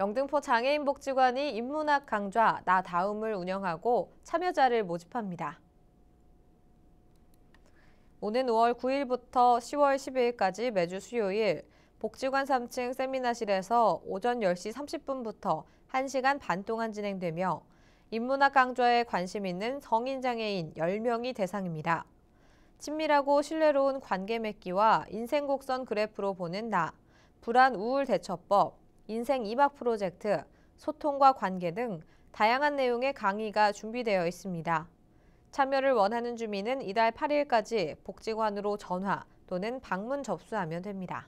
영등포 장애인복지관이 인문학 강좌 나 다음을 운영하고 참여자를 모집합니다. 오는 5월 9일부터 10월 12일까지 매주 수요일 복지관 3층 세미나실에서 오전 10시 30분부터 1시간 반 동안 진행되며 인문학 강좌에 관심 있는 성인장애인 10명이 대상입니다. 친밀하고 신뢰로운 관계 맺기와 인생 곡선 그래프로 보는 나, 불안 우울 대처법, 인생 2박 프로젝트, 소통과 관계 등 다양한 내용의 강의가 준비되어 있습니다. 참여를 원하는 주민은 이달 8일까지 복지관으로 전화 또는 방문 접수하면 됩니다.